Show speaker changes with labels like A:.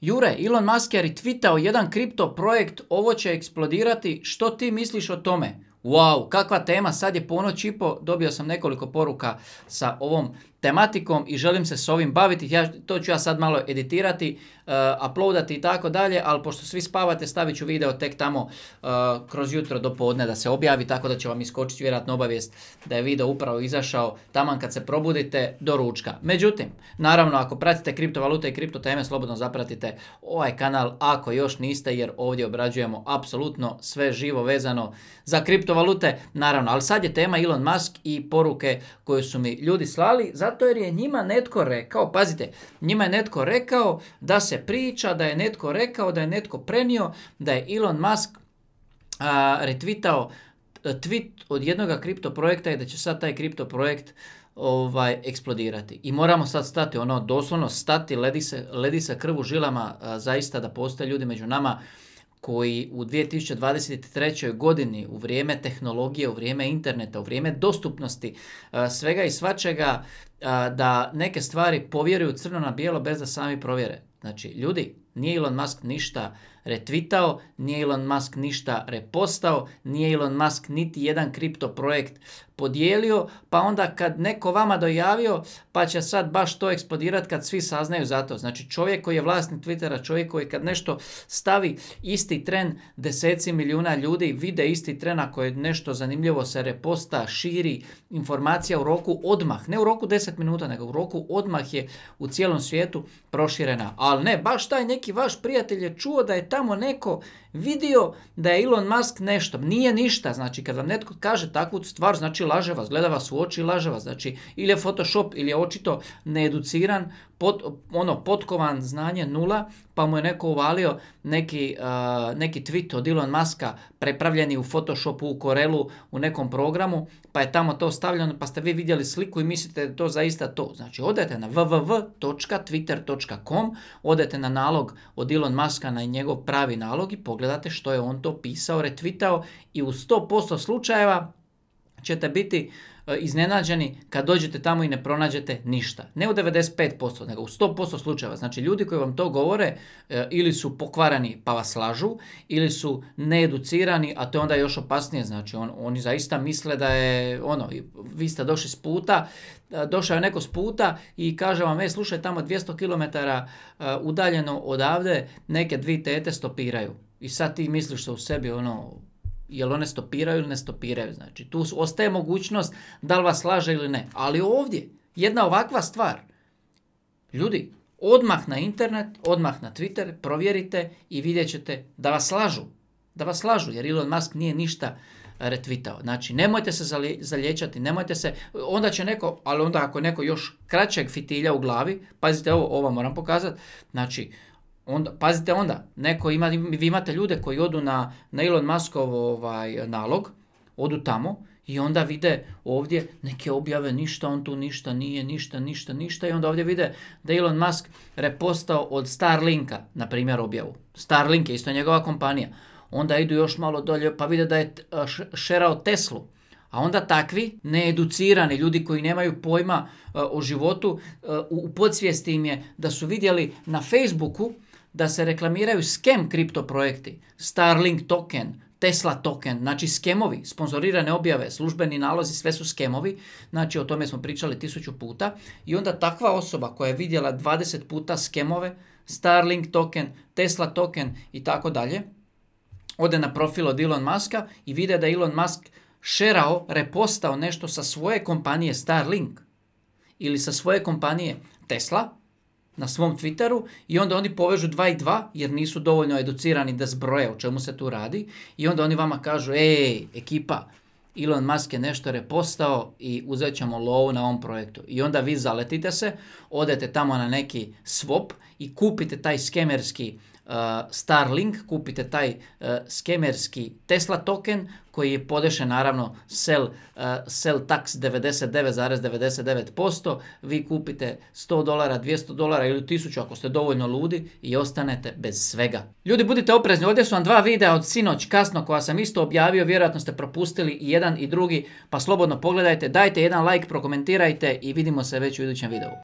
A: Jure, Elon Musk je retweetao jedan kripto projekt, ovo će eksplodirati, što ti misliš o tome? Wow, kakva tema, sad je puno i dobio sam nekoliko poruka sa ovom tematikom i želim se s ovim baviti, ja, to ću ja sad malo editirati, uh, uploadati i tako dalje, ali pošto svi spavate stavit ću video tek tamo e, kroz jutro do podne da se objavi, tako da će vam iskočiti vjerojatno obavijest da je video upravo izašao taman kad se probudite do ručka. Međutim, naravno ako pratite kriptovalute i kripto teme, slobodno zapratite ovaj kanal ako još niste jer ovdje obrađujemo apsolutno sve živo vezano za kripto kriptovalute, naravno. Ali sad je tema Elon Musk i poruke koje su mi ljudi slali, zato jer je njima netko rekao, pazite, njima je netko rekao da se priča, da je netko rekao, da je netko prenio, da je Elon Musk retvitao e, tweet od jednog kripto projekta i da će sad taj kripto projekt ovaj, eksplodirati. I moramo sad stati, ono, doslovno stati, ledi se, ledi se krv žilama zaista da postoje ljudi među nama koji u 2023. godini u vrijeme tehnologije, u vrijeme interneta, u vrijeme dostupnosti e, svega i svačega e, da neke stvari povjeruju crno na bijelo bez da sami provjere. Znači, ljudi, nije Elon Musk ništa retvitao, nije Elon Musk ništa repostao, nije Elon Musk niti jedan kripto projekt podijelio, pa onda kad neko vama dojavio, pa će sad baš to eksplodirati kad svi saznaju za to. Znači čovjek koji je vlasnik Twittera, čovjek koji kad nešto stavi isti tren, deseci milijuna ljudi vide isti tren ako je nešto zanimljivo se reposta, širi informacija u roku odmah, ne u roku 10 minuta, nego u roku odmah je u cijelom svijetu proširena. Ali ne, baš taj neki vaš prijatelj je čuo da je tamo neko vidio da je Elon Musk nešto. Nije ništa, znači kad vam netko kaže takvu stvar, znači laže vas, gleda vas u oči i laže vas. Znači ili je Photoshop ili je očito needuciran pot, ono potkovan znanje nula, pa mu je neko uvalio neki, uh, neki tweet od Elon Muska prepravljeni u Photoshopu, u Corelu, u nekom programu, pa je tamo to stavljeno, pa ste vi vidjeli sliku i mislite da je to zaista to. Znači, odete na www.twitter.com, odete na nalog od Elon Muska na njegov pravi nalog i pogledate što je on to pisao, retvitao i u 100% slučajeva ćete biti E, iznenađeni kad dođete tamo i ne pronađete ništa. Ne u 95%, nego u 100% slučajeva. Znači ljudi koji vam to govore e, ili su pokvarani pa vas lažu, ili su needucirani, a to je onda još opasnije. Znači on, oni zaista misle da je, ono, vi ste došli s puta, e, došao je neko s puta i kaže vam, e slušaj, tamo 200 km udaljeno odavde neke dvi tete stopiraju. I sad ti misliš da u sebi, ono, jel one stopiraju ili ne stopiraju. Znači, tu ostaje mogućnost da li vas slaže ili ne. Ali ovdje, jedna ovakva stvar, ljudi, odmah na internet, odmah na Twitter, provjerite i vidjet ćete da vas slažu. Da vas slažu, jer Elon Musk nije ništa retvitao. Znači, nemojte se zalječati, nemojte se, onda će neko, ali onda ako neko još kraćeg fitilja u glavi, pazite ovo, ovo moram pokazati, znači, Onda, pazite onda, neko ima, vi imate ljude koji odu na, na Elon Muskov ovaj, nalog, odu tamo i onda vide ovdje neke objave, ništa on tu ništa nije, ništa, ništa, ništa i onda ovdje vide da Elon Musk repostao od Starlinka, na primjer objavu. Starlink je isto njegova kompanija. Onda idu još malo dolje pa vide da je šerao Teslu. A onda takvi needucirani ljudi koji nemaju pojma o životu u podsvijesti im je da su vidjeli na Facebooku da se reklamiraju skem kripto projekti, Starlink token, Tesla token, znači skemovi, sponzorirane objave, službeni nalozi, sve su skemovi, znači o tome smo pričali tisuću puta i onda takva osoba koja je vidjela 20 puta skemove, Starlink token, Tesla token i tako dalje, ode na profil od Elon Muska i vide da Elon Musk šerao, repostao nešto sa svoje kompanije Starlink ili sa svoje kompanije Tesla, na svom Twitteru i onda oni povežu 2 i 2 jer nisu dovoljno educirani da zbroje o čemu se tu radi i onda oni vama kažu ej ekipa Elon Musk je nešto repostao i uzet ćemo lovu na ovom projektu. I onda vi zaletite se, odete tamo na neki swap i kupite taj skemerski Eh, Starlink, kupite taj eh, skemerski Tesla token koji je podešen naravno sell, sell eh, tax 99,99%, vi kupite 100 dolara, 200 dolara ili 1000 ako ste dovoljno ludi i ostanete bez svega. Ljudi budite oprezni, ovdje su vam dva videa od sinoć kasno koja sam isto objavio, vjerojatno ste propustili i jedan i drugi, pa slobodno pogledajte, dajte jedan like, prokomentirajte i vidimo se već u idućem videu.